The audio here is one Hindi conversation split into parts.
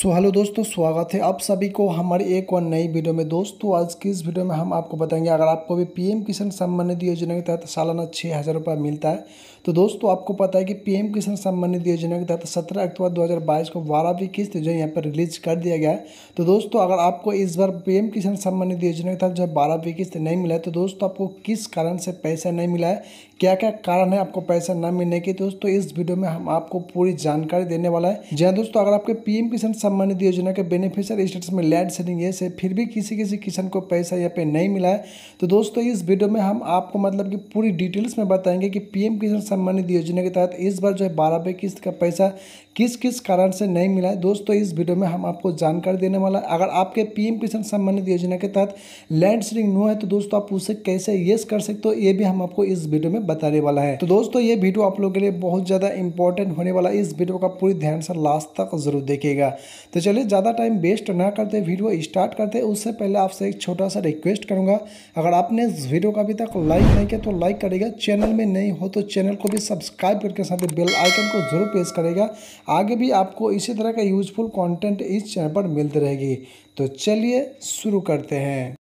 सो हेलो दोस्तों स्वागत है आप सभी को हमारे एक और नई वीडियो में दोस्तों आज की इस वीडियो में हम आपको बताएंगे अगर आपको भी पीएम किसान सम्मान निधि योजना के तहत सालाना छः हज़ार रुपये मिलता है तो दोस्तों आपको पता है कि पीएम किसान सम्मान निधि योजना के तहत सत्रह अक्टूबर 2022 को बारहवीं किस्त जो यहाँ पर रिलीज कर दिया गया है तो दोस्तों अगर आपको इस बार पीएम किसान सम्मान निधि योजना के तहत जो है बारहवीं किस्त नहीं मिला है तो दोस्तों आपको किस कारण से पैसा नहीं मिला है क्या क्या कारण है आपको पैसा न मिलने की दोस्तों इस वीडियो में हम आपको पूरी जानकारी देने वाला है जी हाँ, दोस्तों अगर आपके पीएम किसान सम्मान निधि योजना के बेनिफिशियर स्टेटस में लैंड सेलिंग ये से फिर भी किसी किसी किसान को पैसा यहाँ पे नहीं मिला है तो दोस्तों इस वीडियो में हम आपको मतलब कि पूरी डिटेल्स में बताएंगे कि पीएम किसान सम्मान निधि योजना के तहत इस बार जो है बारहवें किस्त का पैसा किस किस कारण से नहीं मिला है दोस्तों इस वीडियो में हम आपको जानकारी देने वाला है अगर आपके पीएम किसान संबंधित योजना के तहत लैंड सीडिंग नो है तो दोस्तों आप उसे कैसे येस कर सकते हो ये भी हम आपको इस वीडियो में बताने वाला है तो दोस्तों ये वीडियो आप लोगों के लिए बहुत ज़्यादा इंपॉर्टेंट होने वाला है इस वीडियो का पूरी ध्यान से लास्ट तक जरूर देखेगा तो चलिए ज़्यादा टाइम वेस्ट ना करते वीडियो स्टार्ट करते उससे पहले आपसे एक छोटा सा रिक्वेस्ट करूँगा अगर आपने इस वीडियो का अभी तक लाइक नहीं किया तो लाइक करेगा चैनल में नहीं हो तो चैनल को भी सब्सक्राइब करके साथ बेल आइकन को जरूर प्रेस करेगा आगे भी आपको इसी तरह का यूजफुल कंटेंट इस चैनल पर मिलते रहेगी तो चलिए शुरू करते हैं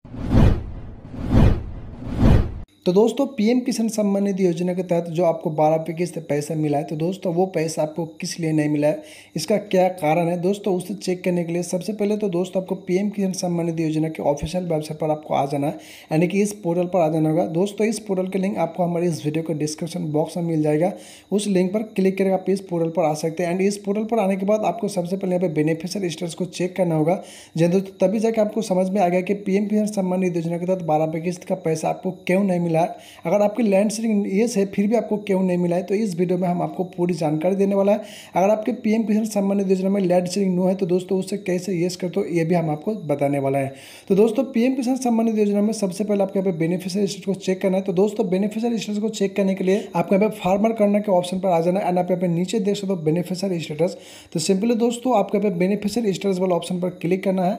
तो दोस्तों पीएम किसान सम्मान निधि योजना के तहत जो आपको बारह रुपये किस्त पैसा मिला है तो दोस्तों वो पैसा आपको किस लिए नहीं मिला है इसका क्या कारण है दोस्तों उसे चेक करने के लिए सबसे पहले तो दोस्तों आपको पीएम किसान सम्मान निधि योजना के ऑफिशियल वेबसाइट पर आपको आ जाना है यानी कि इस पोर्टल पर आ जाना होगा दोस्तों इस पोर्टल के लिंक आपको हमारे इस वीडियो के डिस्क्रिप्शन बॉक्स में मिल जाएगा उस लिंक पर क्लिक करके आप इस पोर्टल पर आ सकते हैं एंड इस पोर्टल पर आने के बाद आपको सबसे पहले यहाँ पर बेनिफिशियल स्टेटस को चेक करना होगा जैसे दोस्तों तभी जाकर आपको समझ में आ गया कि पीएम किसान सम्मान निधि योजना के तहत बारह पे किस्त का पैसा आपको क्यों नहीं मिला मिला अगर आपकी लैंड सीलिंग ये है फिर भी आपको क्यों नहीं मिला है तो इस वीडियो में हम आपको पूरी जानकारी देने वाला है अगर आपके पीएम किसान सम्मान योजना में लैंड सीलिंग नो है तो दोस्तों उससे कैसे येस करते हो ये भी हम आपको बताने वाला है तो दोस्तों पीएम किसान सम्मान योजना में सबसे पहले आपके यहाँ पे बेनिफिशियल स्टेट को चेक करना है तो दोस्तों बेनिफिशियल स्टेट को चेक करने के लिए आपको यहाँ पे फार्मर करना के ऑप्शन पर आ जाना है एंड आप यहाँ पे नीचे देख सकते हो बेनिफिशियल स्टेटस तो सिंपली दोस्तों आपके यहाँ पे बेनिफिशियल स्टेटस वाला ऑप्शन पर क्लिक करना है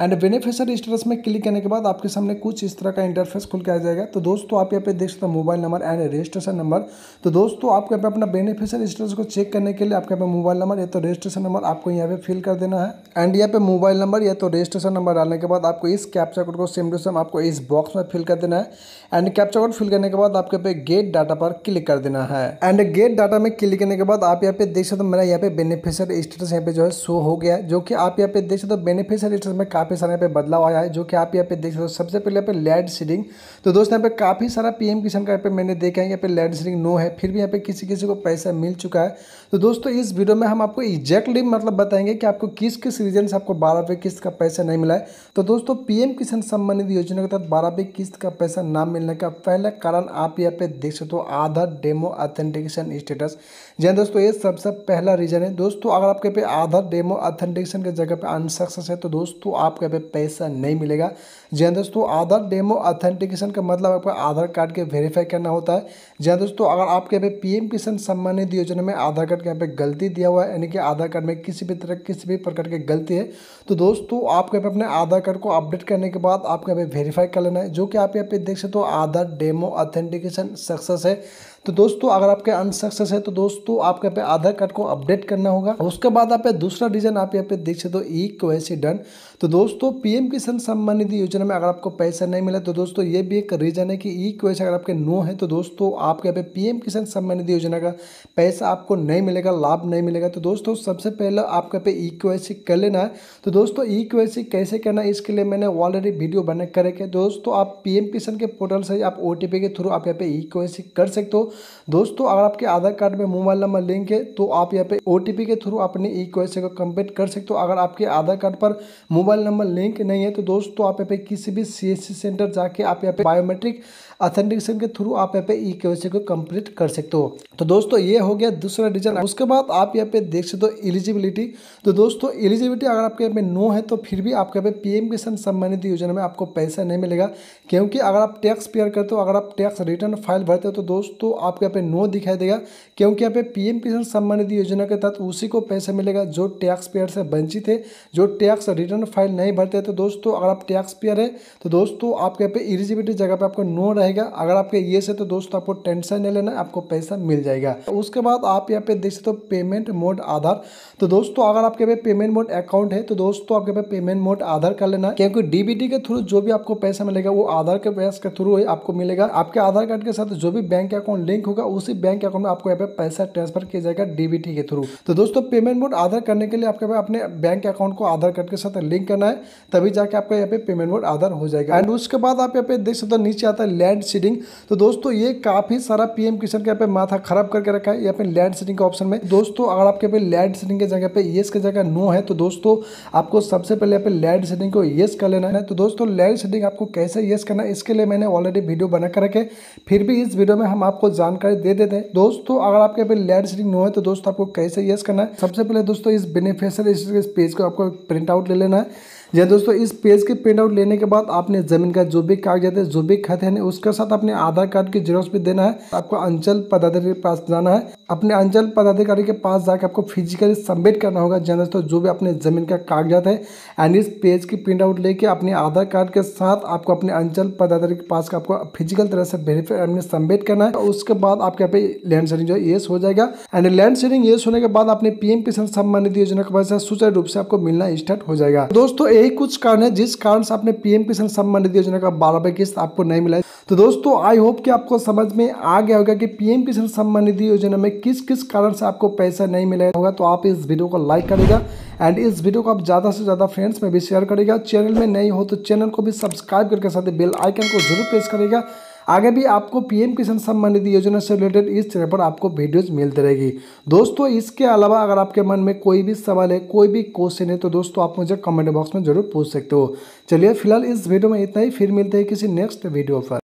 एंड बेनिफिशियल स्टेटस में क्लिक करने के बाद आपके सामने कुछ इस तरह का इंटरफेस खुल के आ जाएगा तो दोस्तों आप यहाँ पे देख सकते हैं mobile number and registration number तो दोस्तों आपको यहाँ पे अपना बेनिफिशियल स्टेटस को चेक करने के लिए आपके यहाँ पे मोबाइल नंबर या तो रजिस्ट्रेशन नंबर आपको यहाँ पे फिल कर देना है एंड यहाँ पे मोबाइल नंबर या तो रजिस्ट्रेशन नंबर डालने के बाद आपको इस कैप्चा कोड को सेम टू सेम आपको इस बॉक्स में फिल कर देना है एंड कैप्चा कोड फिल करने के बाद आपके यहाँ पे गेट डाटा पर क्लिक कर देना है एंड गेट डाटा में क्लिक करने के बाद आप यहाँ पे देख सकते हो मेरा यहाँ पे बेनिफिशियल स्टेटस यहाँ पे जो है शो हो गया जो कि आप यहाँ पे देख सकते हो बेनिफिशियल स्टेटस में काफ़ी सारे यहाँ पे बदलाव आया है जो कि आप यहाँ पे देख सकते हो सबसे पहले यहाँ पे लेड सीडिंग तो दोस्तों यहाँ पे काफ़ी सारा पीएम किसान का यहाँ पे मैंने देखा है यहाँ पे लेड सीडिंग नो है फिर भी यहाँ पे किसी किसी को पैसा मिल चुका है तो दोस्तों इस वीडियो में हम आपको एग्जैक्टली मतलब बताएंगे कि आपको किस किस रीजन से आपको बारहवीं किस्त का पैसा नहीं मिला है तो दोस्तों पी किसान संबंधित योजना के तहत बारहवीं किस्त का पैसा ना मिलने का पहला कारण आप यहाँ पे देख सकते हो आधार डेमो ऑथेंटिकेशन स्टेटस जी हाँ दोस्तों ये सबसे पहला रीजन है दोस्तों अगर आपके पे आधार डेमो ऑथेंटिकेशन के जगह पे अनसक्सेस है तो दोस्तों आप आपको यहाँ पे पैसा नहीं मिलेगा जी हाँ दोस्तों आधार डेमो ऑथेंटिकेशन का मतलब आपका आधार कार्ड के वेरीफाई करना होता है जी हाँ दोस्तों अगर आपके यहाँ पे पी एम किसान सम्मान निधि योजना में आधार कार्ड के यहाँ पे गलती दिया हुआ है यानी कि आधार कार्ड में किसी भी तरह किसी भी प्रकार की गलती है तो दोस्तों आपको यहाँ पे अपने आधार कार्ड को अपडेट करने के बाद आपको यहाँ पे वेरीफाई कर लेना है जो कि आप यहाँ पे देख सकते हो आधार डेमो ऑथेंटिकेशन सक्सेस है तो दोस्तों अगर आपके अनसक्सेस है तो दोस्तों आपके पे आधार कार्ड को अपडेट करना होगा उसके बाद आप दूसरा डिजाइन आप यहाँ पे देख सकते हो ई क्वेसी डन तो दोस्तों पीएम किसान सम्मान निधि योजना में अगर आपको पैसा नहीं मिला तो दोस्तों ये भी एक रीजन है कि ई क्वेसी अगर आपके नो है तो दोस्तों आपके यहाँ पे पीएम किसान सम्मान निधि योजना का पैसा आपको नहीं मिलेगा लाभ नहीं मिलेगा तो दोस्तों सबसे पहले आपके पे ई क्वेसी कर लेना है तो दोस्तों ई क्वेसी कैसे करना है इसके लिए मैंने ऑलरेडी वीडियो बना कर रखे दोस्तों आप पीएम किसान के पोर्टल से आप ओ के थ्रू आप यहाँ पे ई क्वेसी कर सकते हो दोस्तों अगर आपके आधार कार्ड में मोबाइल नंबर लिंक है तो आप यहाँ पे ओ के थ्रू अपने ई क्वेश्चन को कंप्लीट कर सकते हो अगर आपके आधार कार्ड पर मोबाइल नंबर लिंक नहीं है तो दोस्तों आप यहाँ पे किसी भी सी सेंटर जाके आप यहाँ पे बायोमेट्रिक ऑथेंटिकेशन के थ्रू आप यहाँ पे ई e क्वेश्चन को कंप्लीट कर सकते हो तो दोस्तों ये हो गया दूसरा रीजन उसके बाद आप यहाँ पे देख सकते हो एलिजिबिलिटी तो दोस्तों एलिजिबिलिटी अगर आपके यहाँ पे नो है तो फिर भी आपके यहाँ पे पीएम किसान संबंधित योजना में आपको पैसा नहीं मिलेगा क्योंकि अगर आप टैक्स पेयर करते हो अगर आप टैक्स रिटर्न फाइल भरते हो तो दोस्तों आपको यहाँ पे नो दिखाई देगा क्योंकि यहाँ पे पीएम किसान सम्मान निधि योजना के तहत उसी को पैसा मिलेगा जो टैक्स पेयर से वंचित है जो टैक्स रिटर्न फाइल नहीं भरते तो दोस्तों अगर आप टैक्स पेयर है तो दोस्तों आपके यहाँ पे इलिजिबिलिटी जगह पर आपको नो रहेगा अगर आपके ये से तो दोस्तों आपको टेंशन नहीं लेना आपको पैसा मिल जाएगा उसके बाद आप यहाँ पे देख सकते हो पेमेंट मोड आधार तो दोस्तों अगर आपके पे पेमेंट मोड अकाउंट है तो दोस्तों आपके पे पेमेंट मोड आधार कर लेना क्योंकि डीबीटी के थ्रू जो भी आपको पैसा मिलेगा वो आधार के पैस के थ्रू आपको मिलेगा आपके आधार कार्ड के साथ जो भी बैंक अकाउंट लिंक होगा उसी बैंक अकाउंट में आपको यहाँ पे पैसा ट्रांसफर किया जाएगा डीबीटी के थ्रू तो दोस्तों पेमेंट मोड आधार करने के लिए आपके पास अपने बैंक अकाउंट को आधार कार्ड के साथ लिंक करना है तभी जाके आपका यहाँ पे पेमेंट मोड आधार हो जाएगा एंड उसके बाद आप यहाँ पे देख सकते हो नीचे आता है लैंड सीडिंग तो दोस्तों ये काफी सारा पीएम किसान का यहाँ पे माथा खराब करके रखा है यहाँ पे लैंड सीडिंग के ऑप्शन में दोस्तों अगर आपके पे लैंड सीडिंग के जगह पे येस की जगह नो है तो दोस्तों आपको सबसे पहले यहाँ पे लैंड सीडिंग को येस कर लेना है तो दोस्तों लैंड सीडिंग आपको कैसे येस करना है इसके लिए मैंने ऑलरेडी वीडियो बनाकर रखे फिर भी इस वीडियो में हम आपको जानकारी दे देते हैं दोस्तों अगर आपके पे लैंड सीटिंग नो है तो दोस्तों आपको कैसे यस करना है सबसे पहले दोस्तों इस बेनिफिशियल इस पेज को आपको प्रिंट आउट ले लेना है या दोस्तों इस पेज के प्रिंट आउट लेने के बाद आपने जमीन का जो भी कागजात है जो भी खत है उसके साथ अपने आधार कार्ड की जेरोक्स भी देना है आपको अंचल पदाधिकारी के पास जाना है अपने अंचल पदाधिकारी के पास जाकर आपको फिजिकली सबमिट करना होगा जनरल तो जो भी अपने ज़मीन का कागजात है एंड इस पेज की प्रिंट आउट लेके अपने आधार कार्ड के साथ आपको अपने अंचल पदाधिकारी के पास का आपको फिजिकल तरह से वेरीफाई सबमिट करना है उसके बाद आपके यहाँ पे लैंड सेलिंग जो है येस हो जाएगा एंड लैंड सेलिंग येस होने के बाद अपने पीएम किसान सम्मान निधि योजना के पैसा सुचारू रूप से आपको मिलना स्टार्ट हो जाएगा दोस्तों यही कुछ कारण है जिस कारण से आपने पीएम किसान सम्मान निधि योजना का बारह बारहवें किस्त आपको नहीं मिला तो दोस्तों आई होप कि आपको समझ में आ गया होगा कि पीएम किसान सम्मान निधि योजना में किस किस कारण से आपको पैसा नहीं मिला होगा तो आप इस वीडियो को लाइक करेगा एंड इस वीडियो को आप ज़्यादा से ज़्यादा फ्रेंड्स में भी शेयर करेगा चैनल में नहीं हो तो चैनल को भी सब्सक्राइब करके साथ ही बेल आइकन को जरूर प्रेस करेगा आगे भी आपको पीएम किसान सम्मान निधि योजना से रिलेटेड इस चैनल पर आपको वीडियोस मिलते रहेगी दोस्तों इसके अलावा अगर आपके मन में कोई भी सवाल है कोई भी क्वेश्चन है तो दोस्तों आप मुझे कमेंट बॉक्स में जरूर पूछ सकते हो चलिए फिलहाल इस वीडियो में इतना ही फिर मिलते हैं किसी नेक्स्ट वीडियो पर